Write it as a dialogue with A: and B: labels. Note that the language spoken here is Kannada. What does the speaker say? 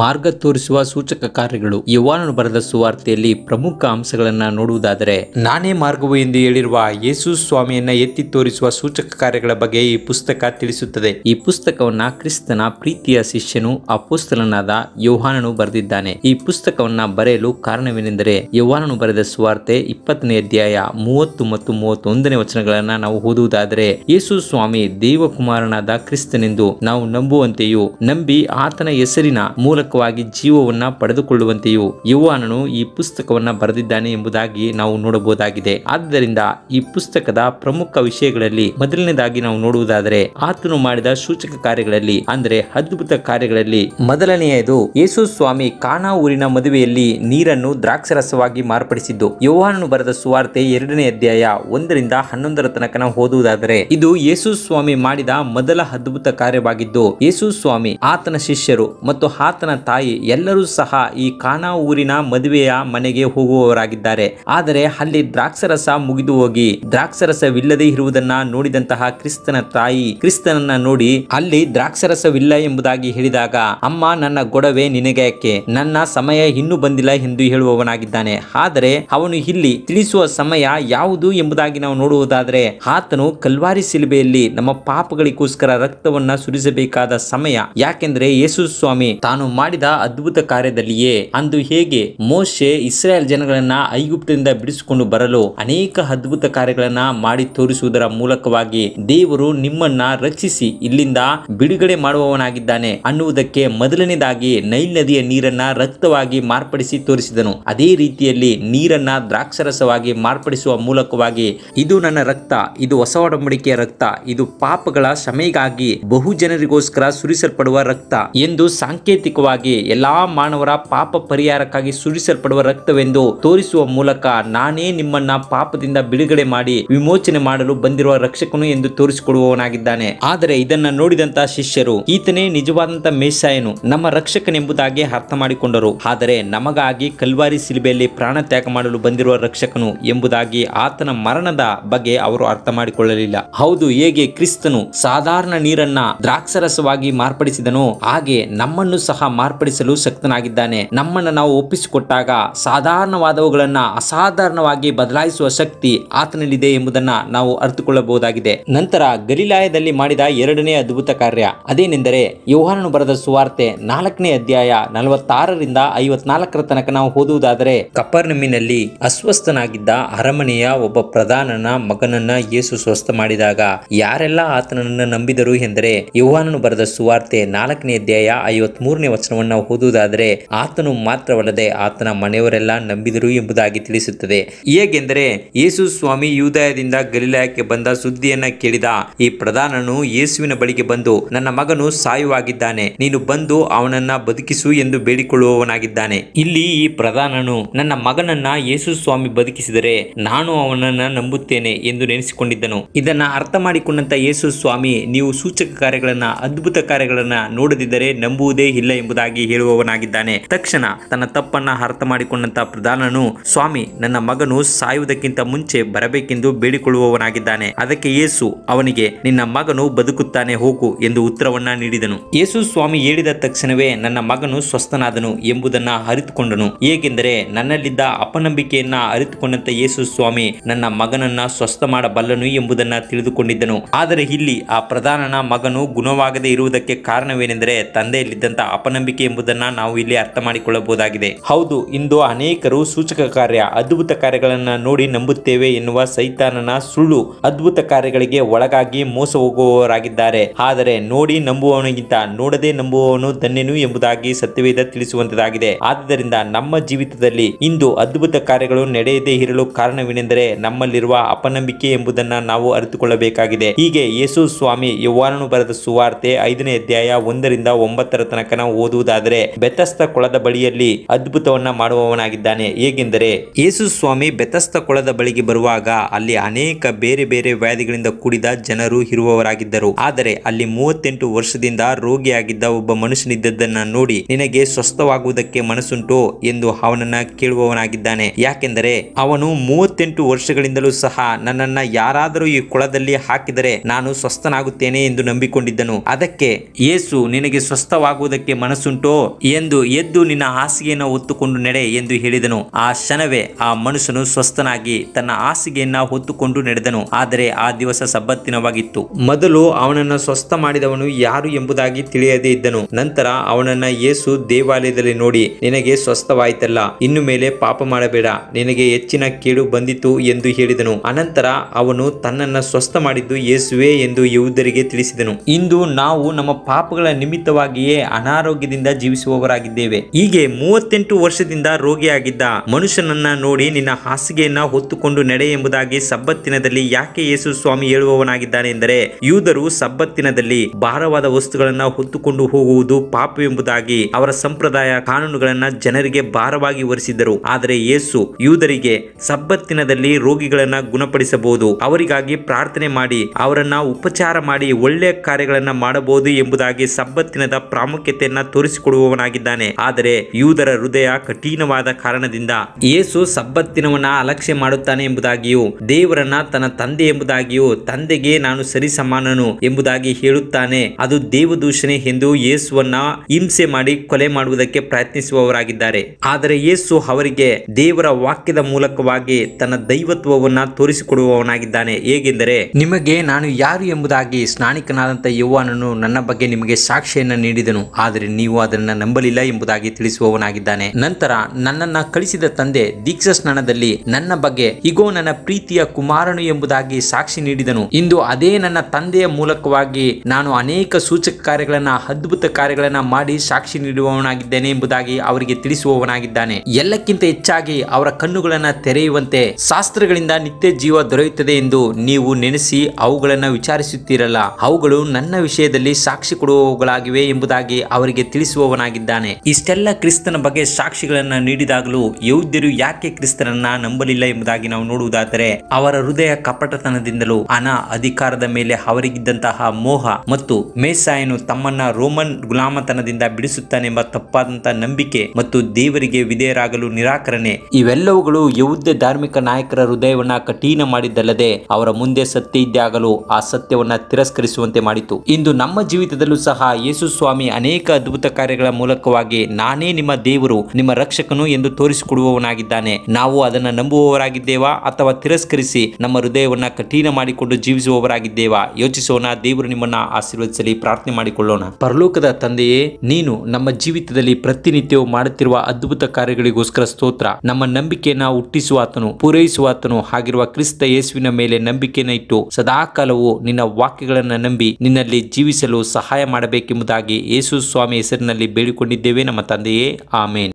A: ಮಾರ್ಗ ತೋರಿಸುವ ಸೂಚಕ ಕಾರ್ಯಗಳು ಯುವಾನನು ಬರೆದ ಸುವಾರ್ತೆಯಲ್ಲಿ ಪ್ರಮುಖ ಅಂಶಗಳನ್ನ ನೋಡುವುದಾದರೆ ನಾನೇ ಮಾರ್ಗವು ಎಂದು ಹೇಳಿರುವ ಯೇಸು ಸ್ವಾಮಿಯನ್ನ ಎತ್ತಿ ತೋರಿಸುವ ಸೂಚಕ ಕಾರ್ಯಗಳ ಬಗ್ಗೆ ಈ ಪುಸ್ತಕ ತಿಳಿಸುತ್ತದೆ ಈ ಪುಸ್ತಕವನ್ನ ಕ್ರಿಸ್ತನ ಪ್ರೀತಿಯ ಶಿಷ್ಯನು ಅಪೋಸ್ತಲನಾದ ಯೋಹಾನನು ಬರೆದಿದ್ದಾನೆ ಈ ಪುಸ್ತಕವನ್ನ ಬರೆಯಲು ಕಾರಣವೇನೆಂದರೆ ಯೋಹಾನನು ಬರೆದ ಸುವಾರ್ತೆ ಇಪ್ಪತ್ತನೇ ಅಧ್ಯಾಯ ಮೂವತ್ತು ಮತ್ತು ಮೂವತ್ತೊಂದನೇ ವಚನಗಳನ್ನ ನಾವು ಓದುವುದಾದರೆ ಯೇಸು ಸ್ವಾಮಿ ದೇವಕುಮಾರನಾದ ಕ್ರಿಸ್ತನೆಂದು ನಾವು ನಂಬುವಂತೆಯೂ ನಂಬಿ ಆತನ ಹೆಸರಿನ ಮೂಲಕ ಮೂಲಕವಾಗಿ ಜೀವವನ್ನು ಪಡೆದುಕೊಳ್ಳುವಂತೆಯೂ ಯುವಾನನು ಈ ಪುಸ್ತಕವನ್ನು ಬರೆದಿದ್ದಾನೆ ಎಂಬುದಾಗಿ ನಾವು ನೋಡಬಹುದಾಗಿದೆ ಆದ್ದರಿಂದ ಈ ಪುಸ್ತಕದ ಪ್ರಮುಖ ವಿಷಯಗಳಲ್ಲಿ ಮೊದಲನೇದಾಗಿ ನಾವು ನೋಡುವುದಾದರೆ ಆತನು ಮಾಡಿದ ಸೂಚಕ ಕಾರ್ಯಗಳಲ್ಲಿ ಅಂದರೆ ಅದ್ಭುತ ಕಾರ್ಯಗಳಲ್ಲಿ ಮೊದಲನೆಯದು ಯೇಸು ಸ್ವಾಮಿ ಕಾನಾ ಊರಿನ ಮದುವೆಯಲ್ಲಿ ನೀರನ್ನು ದ್ರಾಕ್ಷರಸವಾಗಿ ಮಾರ್ಪಡಿಸಿದ್ದು ಯೋಹಾನನು ಬರೆದ ಸುವಾರ್ತೆ ಎರಡನೇ ಅಧ್ಯಾಯ ಒಂದರಿಂದ ಹನ್ನೊಂದರ ತನಕ ಓದುವುದಾದರೆ ಇದು ಯೇಸು ಸ್ವಾಮಿ ಮಾಡಿದ ಮೊದಲ ಅದ್ಭುತ ಕಾರ್ಯವಾಗಿದ್ದು ಯೇಸು ಸ್ವಾಮಿ ಆತನ ಶಿಷ್ಯರು ಮತ್ತು ಆತನ ತಾಯಿ ಎಲ್ಲರೂ ಸಹ ಈ ಕಾನಾ ಊರಿನ ಮದುವೆಯ ಮನೆಗೆ ಹೋಗುವವರಾಗಿದ್ದಾರೆ ಆದರೆ ಅಲ್ಲಿ ದ್ರಾಕ್ಷರಸ ಮುಗಿದು ಹೋಗಿ ದ್ರಾಕ್ಷರಸವಿಲ್ಲದೆ ಇರುವುದನ್ನ ನೋಡಿದಂತಹ ಕ್ರಿಸ್ತನ ತಾಯಿ ಕ್ರಿಸ್ತನನ್ನ ನೋಡಿ ಅಲ್ಲಿ ದ್ರಾಕ್ಷರಸವಿಲ್ಲ ಎಂಬುದಾಗಿ ಹೇಳಿದಾಗ ಅಮ್ಮ ನನ್ನ ಗೊಡವೆ ಯಾಕೆ ನನ್ನ ಸಮಯ ಇನ್ನೂ ಬಂದಿಲ್ಲ ಎಂದು ಹೇಳುವವನಾಗಿದ್ದಾನೆ ಆದರೆ ಅವನು ಇಲ್ಲಿ ತಿಳಿಸುವ ಸಮಯ ಯಾವುದು ಎಂಬುದಾಗಿ ನಾವು ನೋಡುವುದಾದರೆ ಆತನು ಕಲ್ವಾರಿ ಸಿಲುಬೆಯಲ್ಲಿ ನಮ್ಮ ಪಾಪಗಳಿಗೋಸ್ಕರ ರಕ್ತವನ್ನ ಸುರಿಸಬೇಕಾದ ಸಮಯ ಯಾಕೆಂದ್ರೆ ಯೇಸು ಸ್ವಾಮಿ ತಾನು ಮಾಡಿದ ಅದ್ಭುತ ಕಾರ್ಯದಲ್ಲಿಯೇ ಅಂದು ಹೇಗೆ ಮೋಶೆ ಇಸ್ರಾಯೇಲ್ ಜನಗಳನ್ನ ಐಗುಪ್ತದಿಂದ ಬಿಡಿಸಿಕೊಂಡು ಬರಲು ಅನೇಕ ಅದ್ಭುತ ಕಾರ್ಯಗಳನ್ನ ಮಾಡಿ ತೋರಿಸುವುದರ ಮೂಲಕವಾಗಿ ದೇವರು ನಿಮ್ಮನ್ನ ರಕ್ಷಿಸಿ ಇಲ್ಲಿಂದ ಬಿಡುಗಡೆ ಮಾಡುವವನಾಗಿದ್ದಾನೆ ಅನ್ನುವುದಕ್ಕೆ ಮೊದಲನೇದಾಗಿ ನೈಲ್ ನದಿಯ ನೀರನ್ನ ರಕ್ತವಾಗಿ ಮಾರ್ಪಡಿಸಿ ತೋರಿಸಿದನು ಅದೇ ರೀತಿಯಲ್ಲಿ ನೀರನ್ನ ದ್ರಾಕ್ಷರಸವಾಗಿ ಮಾರ್ಪಡಿಸುವ ಮೂಲಕವಾಗಿ ಇದು ನನ್ನ ರಕ್ತ ಇದು ಹೊಸ ಒಡಂಬಡಿಕೆಯ ರಕ್ತ ಇದು ಪಾಪಗಳ ಶಮೆಗಾಗಿ ಬಹು ಜನರಿಗೋಸ್ಕರ ಸುರಿಸಲ್ಪಡುವ ರಕ್ತ ಎಂದು ಸಾಂಕೇತಿಕವಾಗಿ ಎಲ್ಲಾ ಮಾನವರ ಪಾಪ ಪರಿಹಾರಕ್ಕಾಗಿ ಸುರಿಸಲ್ಪಡುವ ರಕ್ತವೆಂದು ತೋರಿಸುವ ಮೂಲಕ ನಾನೇ ನಿಮ್ಮನ್ನ ಪಾಪದಿಂದ ಬಿಡುಗಡೆ ಮಾಡಿ ವಿಮೋಚನೆ ಮಾಡಲು ಬಂದಿರುವ ರಕ್ಷಕನು ಎಂದು ತೋರಿಸಿಕೊಡುವವನಾಗಿದ್ದಾನೆ ಆದರೆ ಇದನ್ನ ನೋಡಿದಂತ ಶಿಷ್ಯರು ಈತನೇ ನಿಜವಾದಂತ ಮೇಸಾಯನು ನಮ್ಮ ರಕ್ಷಕನೆಂಬುದಾಗಿ ಅರ್ಥ ಮಾಡಿಕೊಂಡರು ಆದರೆ ನಮಗಾಗಿ ಕಲ್ವಾರಿ ಸಿಲುಬೆಯಲ್ಲಿ ಪ್ರಾಣ ತ್ಯಾಗ ಮಾಡಲು ಬಂದಿರುವ ರಕ್ಷಕನು ಎಂಬುದಾಗಿ ಆತನ ಮರಣದ ಬಗ್ಗೆ ಅವರು ಅರ್ಥ ಮಾಡಿಕೊಳ್ಳಲಿಲ್ಲ ಹೌದು ಹೇಗೆ ಕ್ರಿಸ್ತನು ಸಾಧಾರಣ ನೀರನ್ನ ದ್ರಾಕ್ಷರಸವಾಗಿ ಮಾರ್ಪಡಿಸಿದನು ಹಾಗೆ ನಮ್ಮನ್ನು ಸಹ ಮಾರ್ಪಡಿಸಲು ಶಕ್ತನಾಗಿದ್ದಾನೆ ನಮ್ಮನ್ನ ನಾವು ಒಪ್ಪಿಸಿಕೊಟ್ಟಾಗ ಸಾಧಾರಣವಾದವುಗಳನ್ನ ಅಸಾಧಾರಣವಾಗಿ ಬದಲಾಯಿಸುವ ಶಕ್ತಿ ಆತನಲ್ಲಿದೆ ಎಂಬುದನ್ನ ನಾವು ಅರಿತುಕೊಳ್ಳಬಹುದಾಗಿದೆ ನಂತರ ಗಲೀಲಾಯದಲ್ಲಿ ಮಾಡಿದ ಎರಡನೇ ಅದ್ಭುತ ಕಾರ್ಯ ಅದೇನೆಂದರೆ ಯೋಹಾನನು ಬರೆದ ಸುವಾರ್ತೆ ನಾಲ್ಕನೇ ಅಧ್ಯಾಯ ನಲವತ್ತಾರರಿಂದ ಐವತ್ನಾಲ್ಕರ ತನಕ ನಾವು ಓದುವುದಾದರೆ ಕಪರ್ನಮಿನಲ್ಲಿ ಅಸ್ವಸ್ಥನಾಗಿದ್ದ ಅರಮನೆಯ ಒಬ್ಬ ಪ್ರಧಾನನ ಮಗನನ್ನ ಯೇಸು ಸ್ವಸ್ಥ ಮಾಡಿದಾಗ ಯಾರೆಲ್ಲ ಆತನನ್ನು ನಂಬಿದರು ಎಂದರೆ ಯೋಹಾನನು ಬರೆದ ಸುವಾರ್ತೆ ನಾಲ್ಕನೇ ಅಧ್ಯಾಯ ಐವತ್ಮೂರನೇ ವಚನ ವಚನವನ್ನು ಓದುವುದಾದರೆ ಆತನು ಮಾತ್ರವಲ್ಲದೆ ಆತನ ಮನೆಯವರೆಲ್ಲ ನಂಬಿದರು ಎಂಬುದಾಗಿ ತಿಳಿಸುತ್ತದೆ ಹೇಗೆಂದರೆ ಯೇಸು ಸ್ವಾಮಿ ಯೂದಯದಿಂದ ಗಲೀಲಾಯಕ್ಕೆ ಬಂದ ಸುದ್ದಿಯನ್ನ ಕೇಳಿದ ಈ ಪ್ರಧಾನನು ಯೇಸುವಿನ ಬಳಿಗೆ ಬಂದು ನನ್ನ ಮಗನು ಸಾಯುವಾಗಿದ್ದಾನೆ ನೀನು ಬಂದು ಅವನನ್ನ ಬದುಕಿಸು ಎಂದು ಬೇಡಿಕೊಳ್ಳುವವನಾಗಿದ್ದಾನೆ ಇಲ್ಲಿ ಈ ಪ್ರಧಾನನು ನನ್ನ ಮಗನನ್ನ ಯೇಸು ಸ್ವಾಮಿ ಬದುಕಿಸಿದರೆ ನಾನು ಅವನನ್ನ ನಂಬುತ್ತೇನೆ ಎಂದು ನೆನೆಸಿಕೊಂಡಿದ್ದನು ಇದನ್ನ ಅರ್ಥ ಮಾಡಿಕೊಂಡಂತ ಯೇಸು ಸ್ವಾಮಿ ನೀವು ಸೂಚಕ ಕಾರ್ಯಗಳನ್ನ ಅದ್ಭುತ ಕಾರ್ಯಗಳನ್ನ ನೋಡದಿದ್ದರೆ ನಂಬುವುದೇ ಇಲ್ಲ ಎಂಬುದು ಎಂಬುದಾಗಿ ಹೇಳುವವನಾಗಿದ್ದಾನೆ ತಕ್ಷಣ ತನ್ನ ತಪ್ಪನ್ನ ಅರ್ಥ ಮಾಡಿಕೊಂಡಂತ ಪ್ರಧಾನನು ಸ್ವಾಮಿ ನನ್ನ ಮಗನು ಸಾಯುವುದಕ್ಕಿಂತ ಮುಂಚೆ ಬರಬೇಕೆಂದು ಬೇಡಿಕೊಳ್ಳುವವನಾಗಿದ್ದಾನೆ ಅದಕ್ಕೆ ಯೇಸು ಅವನಿಗೆ ನಿನ್ನ ಮಗನು ಬದುಕುತ್ತಾನೆ ಹೋಗು ಎಂದು ಉತ್ತರವನ್ನ ನೀಡಿದನು ಯೇಸು ಸ್ವಾಮಿ ಹೇಳಿದ ತಕ್ಷಣವೇ ನನ್ನ ಮಗನು ಸ್ವಸ್ಥನಾದನು ಎಂಬುದನ್ನ ಅರಿತುಕೊಂಡನು ಏಕೆಂದರೆ ನನ್ನಲ್ಲಿದ್ದ ಅಪನಂಬಿಕೆಯನ್ನ ಅರಿತುಕೊಂಡಂತ ಯೇಸು ಸ್ವಾಮಿ ನನ್ನ ಮಗನನ್ನ ಸ್ವಸ್ಥ ಮಾಡಬಲ್ಲನು ಎಂಬುದನ್ನ ತಿಳಿದುಕೊಂಡಿದ್ದನು ಆದರೆ ಇಲ್ಲಿ ಆ ಪ್ರಧಾನನ ಮಗನು ಗುಣವಾಗದೇ ಇರುವುದಕ್ಕೆ ಕಾರಣವೇನೆಂದರೆ ತಂದೆಯಲ್ಲಿದ್ದಂತ ಅಪನಂಬಿಕೆ ನಂಬಿಕೆ ಎಂಬುದನ್ನು ನಾವು ಇಲ್ಲಿ ಅರ್ಥ ಮಾಡಿಕೊಳ್ಳಬಹುದಾಗಿದೆ ಹೌದು ಇಂದು ಅನೇಕರು ಸೂಚಕ ಕಾರ್ಯ ಅದ್ಭುತ ಕಾರ್ಯಗಳನ್ನು ನೋಡಿ ನಂಬುತ್ತೇವೆ ಎನ್ನುವ ಸೈತಾನನ ಸುಳ್ಳು ಅದ್ಭುತ ಕಾರ್ಯಗಳಿಗೆ ಒಳಗಾಗಿ ಮೋಸ ಹೋಗುವವರಾಗಿದ್ದಾರೆ ಆದರೆ ನೋಡಿ ನಂಬುವವನಿಗಿಂತ ನೋಡದೆ ನಂಬುವವನು ಧನ್ಯನು ಎಂಬುದಾಗಿ ಸತ್ಯವೇದ ತಿಳಿಸುವಂತದಾಗಿದೆ ಆದ್ದರಿಂದ ನಮ್ಮ ಜೀವಿತದಲ್ಲಿ ಇಂದು ಅದ್ಭುತ ಕಾರ್ಯಗಳು ನಡೆಯದೇ ಇರಲು ಕಾರಣವೇನೆಂದರೆ ನಮ್ಮಲ್ಲಿರುವ ಅಪನಂಬಿಕೆ ಎಂಬುದನ್ನ ನಾವು ಅರಿತುಕೊಳ್ಳಬೇಕಾಗಿದೆ ಹೀಗೆ ಯೇಸು ಸ್ವಾಮಿ ಯುವಾನನು ಬರೆದ ಸುವಾರ್ತೆ ಐದನೇ ಅಧ್ಯಾಯ ಒಂದರಿಂದ ಒಂಬತ್ತರ ತನಕ ನಾವು ಓದು ಎನ್ನುವುದಾದರೆ ಬೆತಸ್ತ ಕೊಳದ ಬಳಿಯಲ್ಲಿ ಅದ್ಭುತವನ್ನ ಮಾಡುವವನಾಗಿದ್ದಾನೆ ಹೇಗೆಂದರೆ ಯೇಸು ಸ್ವಾಮಿ ಬೆತಸ್ತ ಕೊಳದ ಬಳಿಗೆ ಬರುವಾಗ ಅಲ್ಲಿ ಅನೇಕ ಬೇರೆ ಬೇರೆ ವ್ಯಾಧಿಗಳಿಂದ ಕೂಡಿದ ಜನರು ಇರುವವರಾಗಿದ್ದರು ಆದರೆ ಅಲ್ಲಿ ಮೂವತ್ತೆಂಟು ವರ್ಷದಿಂದ ರೋಗಿಯಾಗಿದ್ದ ಒಬ್ಬ ಮನುಷ್ಯನಿದ್ದದ್ದನ್ನ ನೋಡಿ ನಿನಗೆ ಸ್ವಸ್ಥವಾಗುವುದಕ್ಕೆ ಮನಸ್ಸುಂಟು ಎಂದು ಅವನನ್ನ ಕೇಳುವವನಾಗಿದ್ದಾನೆ ಯಾಕೆಂದರೆ ಅವನು ಮೂವತ್ತೆಂಟು ವರ್ಷಗಳಿಂದಲೂ ಸಹ ನನ್ನನ್ನ ಯಾರಾದರೂ ಈ ಕೊಳದಲ್ಲಿ ಹಾಕಿದರೆ ನಾನು ಸ್ವಸ್ಥನಾಗುತ್ತೇನೆ ಎಂದು ನಂಬಿಕೊಂಡಿದ್ದನು ಅದಕ್ಕೆ ಯೇಸು ನಿನಗೆ ಸ್ವಸ್ಥವಾಗುವುದಕ್ಕೆ ಮನಸ್ಸು ಮನಸ್ಸುಂಟೋ ಎಂದು ಎದ್ದು ನಿನ್ನ ಹಾಸಿಗೆಯನ್ನು ಹೊತ್ತುಕೊಂಡು ನಡೆ ಎಂದು ಹೇಳಿದನು ಆ ಕ್ಷಣವೇ ಆ ಮನುಷ್ಯನು ಸ್ವಸ್ಥನಾಗಿ ತನ್ನ ಹಾಸಿಗೆಯನ್ನ ಹೊತ್ತುಕೊಂಡು ನಡೆದನು ಆದರೆ ಆ ದಿವಸ ಸಬ್ಬತ್ತಿನವಾಗಿತ್ತು ಮೊದಲು ಅವನನ್ನು ಸ್ವಸ್ಥ ಮಾಡಿದವನು ಯಾರು ಎಂಬುದಾಗಿ ತಿಳಿಯದೇ ಇದ್ದನು ನಂತರ ಅವನನ್ನ ಯೇಸು ದೇವಾಲಯದಲ್ಲಿ ನೋಡಿ ನಿನಗೆ ಸ್ವಸ್ಥವಾಯಿತಲ್ಲ ಇನ್ನು ಮೇಲೆ ಪಾಪ ಮಾಡಬೇಡ ನಿನಗೆ ಹೆಚ್ಚಿನ ಕೇಳು ಬಂದಿತು ಎಂದು ಹೇಳಿದನು ಅನಂತರ ಅವನು ತನ್ನನ್ನು ಸ್ವಸ್ಥ ಮಾಡಿದ್ದು ಯೇಸುವೆ ಎಂದು ಯುವುದರಿಗೆ ತಿಳಿಸಿದನು ಇಂದು ನಾವು ನಮ್ಮ ಪಾಪಗಳ ನಿಮಿತ್ತವಾಗಿಯೇ ಅನಾರೋಗ್ಯದಿಂದ ಜೀವಿಸುವವರಾಗಿದ್ದೇವೆ ಹೀಗೆ ಮೂವತ್ತೆಂಟು ವರ್ಷದಿಂದ ರೋಗಿಯಾಗಿದ್ದ ಮನುಷ್ಯನನ್ನ ನೋಡಿ ನಿನ್ನ ಹಾಸಿಗೆಯನ್ನ ಹೊತ್ತುಕೊಂಡು ನಡೆ ಎಂಬುದಾಗಿ ಸಬ್ಬತ್ತಿನದಲ್ಲಿ ಯಾಕೆ ಯೇಸು ಸ್ವಾಮಿ ಹೇಳುವವನಾಗಿದ್ದಾನೆ ಎಂದರೆ ಯೂದರು ಸಬ್ಬತ್ತಿನದಲ್ಲಿ ಭಾರವಾದ ವಸ್ತುಗಳನ್ನ ಹೊತ್ತುಕೊಂಡು ಹೋಗುವುದು ಪಾಪ ಎಂಬುದಾಗಿ ಅವರ ಸಂಪ್ರದಾಯ ಕಾನೂನುಗಳನ್ನ ಜನರಿಗೆ ಭಾರವಾಗಿ ಹೊರಿಸಿದ್ದರು ಆದರೆ ಯೇಸು ಯೂದರಿಗೆ ಸಬ್ಬತ್ತಿನದಲ್ಲಿ ರೋಗಿಗಳನ್ನ ಗುಣಪಡಿಸಬಹುದು ಅವರಿಗಾಗಿ ಪ್ರಾರ್ಥನೆ ಮಾಡಿ ಅವರನ್ನ ಉಪಚಾರ ಮಾಡಿ ಒಳ್ಳೆಯ ಕಾರ್ಯಗಳನ್ನ ಮಾಡಬಹುದು ಎಂಬುದಾಗಿ ಸಬ್ಬತ್ತಿನದ ಪ್ರಾಮುಖ್ಯತೆಯನ್ನ ತೋರಿಸಿಕೊಡುವವನಾಗಿದ್ದಾನೆ ಆದರೆ ಯೂದರ ಹೃದಯ ಕಠಿಣವಾದ ಕಾರಣದಿಂದ ಯೇಸು ಸಬ್ಬತ್ತಿನವನ್ನ ಅಲಕ್ಷ್ಯ ಮಾಡುತ್ತಾನೆ ಎಂಬುದಾಗಿಯೂ ದೇವರನ್ನ ತನ್ನ ತಂದೆ ಎಂಬುದಾಗಿಯೂ ತಂದೆಗೆ ನಾನು ಸರಿಸಮಾನನು ಎಂಬುದಾಗಿ ಹೇಳುತ್ತಾನೆ ಅದು ದೇವದೂಷಣೆ ಎಂದು ಯೇಸುವನ್ನ ಹಿಂಸೆ ಮಾಡಿ ಕೊಲೆ ಮಾಡುವುದಕ್ಕೆ ಪ್ರಯತ್ನಿಸುವವರಾಗಿದ್ದಾರೆ ಆದರೆ ಯೇಸು ಅವರಿಗೆ ದೇವರ ವಾಕ್ಯದ ಮೂಲಕವಾಗಿ ತನ್ನ ದೈವತ್ವವನ್ನ ತೋರಿಸಿಕೊಡುವವನಾಗಿದ್ದಾನೆ ಹೇಗೆಂದರೆ ನಿಮಗೆ ನಾನು ಯಾರು ಎಂಬುದಾಗಿ ಸ್ನಾನಿಕನಾದಂತಹ ಯುವನನು ನನ್ನ ಬಗ್ಗೆ ನಿಮಗೆ ಸಾಕ್ಷಿಯನ್ನ ನೀಡಿದನು ಆದರೆ ನೀವು ನೀವು ಅದನ್ನು ನಂಬಲಿಲ್ಲ ಎಂಬುದಾಗಿ ತಿಳಿಸುವವನಾಗಿದ್ದಾನೆ ನಂತರ ನನ್ನನ್ನ ಕಳಿಸಿದ ತಂದೆ ದೀಕ್ಷಾ ಸ್ನಾನದಲ್ಲಿ ನನ್ನ ಬಗ್ಗೆ ಇಗೋ ನನ್ನ ಪ್ರೀತಿಯ ಕುಮಾರನು ಎಂಬುದಾಗಿ ಸಾಕ್ಷಿ ನೀಡಿದನು ಇಂದು ಅದೇ ನನ್ನ ತಂದೆಯ ಮೂಲಕವಾಗಿ ನಾನು ಅನೇಕ ಸೂಚಕ ಕಾರ್ಯಗಳನ್ನ ಅದ್ಭುತ ಕಾರ್ಯಗಳನ್ನ ಮಾಡಿ ಸಾಕ್ಷಿ ನೀಡುವವನಾಗಿದ್ದೇನೆ ಎಂಬುದಾಗಿ ಅವರಿಗೆ ತಿಳಿಸುವವನಾಗಿದ್ದಾನೆ ಎಲ್ಲಕ್ಕಿಂತ ಹೆಚ್ಚಾಗಿ ಅವರ ಕಣ್ಣುಗಳನ್ನ ತೆರೆಯುವಂತೆ ಶಾಸ್ತ್ರಗಳಿಂದ ನಿತ್ಯ ಜೀವ ದೊರೆಯುತ್ತದೆ ಎಂದು ನೀವು ನೆನೆಸಿ ಅವುಗಳನ್ನ ವಿಚಾರಿಸುತ್ತೀರಲ್ಲ ಅವುಗಳು ನನ್ನ ವಿಷಯದಲ್ಲಿ ಸಾಕ್ಷಿ ಕೊಡುವವುಗಳಾಗಿವೆ ಎಂಬುದಾಗಿ ಅವರಿಗೆ ತಿಳಿಸುವವನಾಗಿದ್ದಾನೆ ಇಷ್ಟೆಲ್ಲ ಕ್ರಿಸ್ತನ ಬಗ್ಗೆ ಸಾಕ್ಷಿಗಳನ್ನ ನೀಡಿದಾಗಲೂ ಯೌದ್ಯರು ಯಾಕೆ ಕ್ರಿಸ್ತನನ್ನ ನಂಬಲಿಲ್ಲ ಎಂಬುದಾಗಿ ನಾವು ನೋಡುವುದಾದರೆ ಅವರ ಹೃದಯ ಕಪಟತನದಿಂದಲೂ ಹಣ ಅಧಿಕಾರದ ಮೇಲೆ ಅವರಿಗಿದ್ದಂತಹ ಮೋಹ ಮತ್ತು ಮೇಸಾಯನು ತಮ್ಮನ್ನ ರೋಮನ್ ಗುಲಾಮತನದಿಂದ ಬಿಡಿಸುತ್ತಾನೆಂಬ ತಪ್ಪಾದಂತಹ ನಂಬಿಕೆ ಮತ್ತು ದೇವರಿಗೆ ವಿಧೇಯರಾಗಲು ನಿರಾಕರಣೆ ಇವೆಲ್ಲವುಗಳು ಯೌದ್ಯ ಧಾರ್ಮಿಕ ನಾಯಕರ ಹೃದಯವನ್ನ ಕಠಿಣ ಮಾಡಿದ್ದಲ್ಲದೆ ಅವರ ಮುಂದೆ ಸತ್ಯ ಇದ್ದಾಗಲೂ ಆ ಸತ್ಯವನ್ನ ತಿರಸ್ಕರಿಸುವಂತೆ ಮಾಡಿತು ಇಂದು ನಮ್ಮ ಜೀವಿತದಲ್ಲೂ ಸಹ ಯೇಸು ಸ್ವಾಮಿ ಅನೇಕ ಅದ್ಭುತ ಕಾರ್ಯಗಳ ಮೂಲಕವಾಗಿ ನಾನೇ ನಿಮ್ಮ ದೇವರು ನಿಮ್ಮ ರಕ್ಷಕನು ಎಂದು ತೋರಿಸಿಕೊಡುವವನಾಗಿದ್ದಾನೆ ನಾವು ಅದನ್ನು ನಂಬುವವರಾಗಿದ್ದೇವಾ ಅಥವಾ ತಿರಸ್ಕರಿಸಿ ನಮ್ಮ ಹೃದಯವನ್ನು ಕಠಿಣ ಮಾಡಿಕೊಂಡು ಜೀವಿಸುವವರಾಗಿದ್ದೇವಾ ಯೋಚಿಸೋಣ ದೇವರು ನಿಮ್ಮನ್ನ ಆಶೀರ್ವದಿಸಲಿ ಪ್ರಾರ್ಥನೆ ಮಾಡಿಕೊಳ್ಳೋಣ ಪರಲೋಕದ ತಂದೆಯೇ ನೀನು ನಮ್ಮ ಜೀವಿತದಲ್ಲಿ ಪ್ರತಿನಿತ್ಯವೂ ಮಾಡುತ್ತಿರುವ ಅದ್ಭುತ ಕಾರ್ಯಗಳಿಗೋಸ್ಕರ ಸ್ತೋತ್ರ ನಮ್ಮ ನಂಬಿಕೆಯನ್ನ ಹುಟ್ಟಿಸುವ ಆತನು ಪೂರೈಸುವ ಆತನು ಹಾಗಿರುವ ಕ್ರಿಸ್ತ ಯೇಸುವಿನ ಮೇಲೆ ನಂಬಿಕೆಯನ್ನು ಇಟ್ಟು ಸದಾ ಕಾಲವು ನಿನ್ನ ವಾಕ್ಯಗಳನ್ನ ನಂಬಿ ನಿನ್ನಲ್ಲಿ ಜೀವಿಸಲು ಸಹಾಯ ಮಾಡಬೇಕೆಂಬುದಾಗಿ ಯೇಸು ಸ್ವಾಮಿ ಹೆಸರು ಹೆಸರಿನಲ್ಲಿ ಬೇಡಿಕೊಂಡಿದ್ದೇವೆ ನಮ್ಮ ತಂದೆಯೇ ಆಮೇನ್